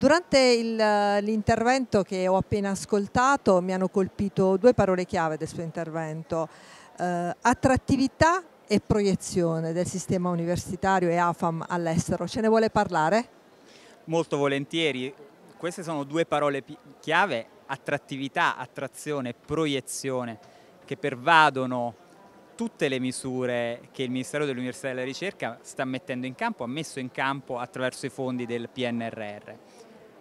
Durante l'intervento che ho appena ascoltato mi hanno colpito due parole chiave del suo intervento, eh, attrattività e proiezione del sistema universitario e AFAM all'estero. Ce ne vuole parlare? Molto volentieri. Queste sono due parole chiave, attrattività, attrazione, proiezione, che pervadono tutte le misure che il Ministero dell'Università e della Ricerca sta mettendo in campo, ha messo in campo attraverso i fondi del PNRR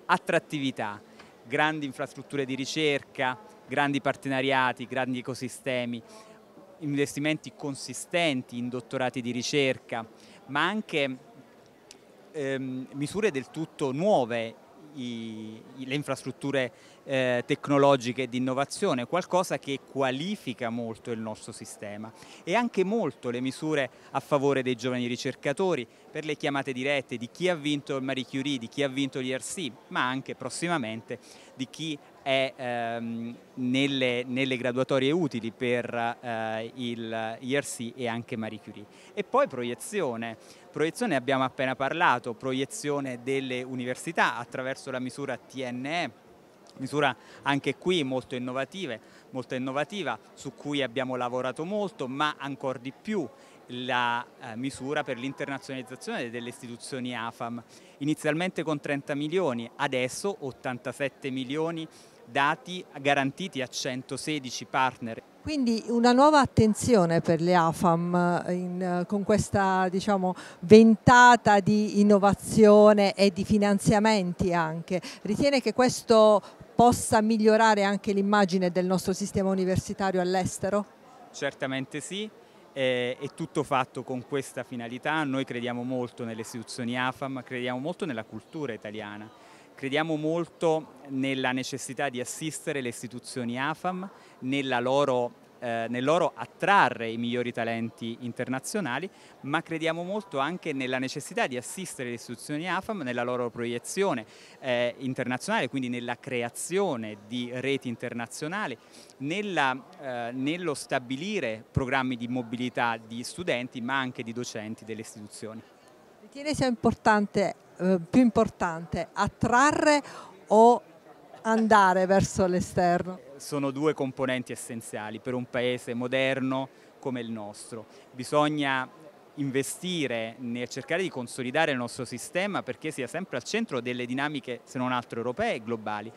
attrattività, grandi infrastrutture di ricerca, grandi partenariati, grandi ecosistemi, investimenti consistenti in dottorati di ricerca, ma anche ehm, misure del tutto nuove, i, le infrastrutture eh, tecnologiche di innovazione, qualcosa che qualifica molto il nostro sistema e anche molto le misure a favore dei giovani ricercatori per le chiamate dirette di chi ha vinto il Marie Curie, di chi ha vinto l'IRC, ma anche prossimamente di chi è ehm, nelle, nelle, graduatorie utili per eh, il IRC e anche Marie Curie. E poi proiezione, proiezione abbiamo appena parlato, proiezione delle università attraverso la misura TNE misura anche qui molto, molto innovativa su cui abbiamo lavorato molto ma ancora di più la eh, misura per l'internazionalizzazione delle istituzioni AFAM, inizialmente con 30 milioni, adesso 87 milioni dati garantiti a 116 partner. Quindi una nuova attenzione per le AFAM eh, in, eh, con questa diciamo, ventata di innovazione e di finanziamenti anche. Ritiene che questo possa migliorare anche l'immagine del nostro sistema universitario all'estero? Certamente sì, eh, è tutto fatto con questa finalità, noi crediamo molto nelle istituzioni AFAM, crediamo molto nella cultura italiana, crediamo molto nella necessità di assistere le istituzioni AFAM nella loro eh, nel loro attrarre i migliori talenti internazionali, ma crediamo molto anche nella necessità di assistere le istituzioni AFAM nella loro proiezione eh, internazionale, quindi nella creazione di reti internazionali, nella, eh, nello stabilire programmi di mobilità di studenti, ma anche di docenti delle istituzioni. Ritiene sia importante, eh, più importante attrarre o andare verso l'esterno? sono due componenti essenziali per un paese moderno come il nostro. Bisogna investire nel cercare di consolidare il nostro sistema perché sia sempre al centro delle dinamiche, se non altro europee e globali.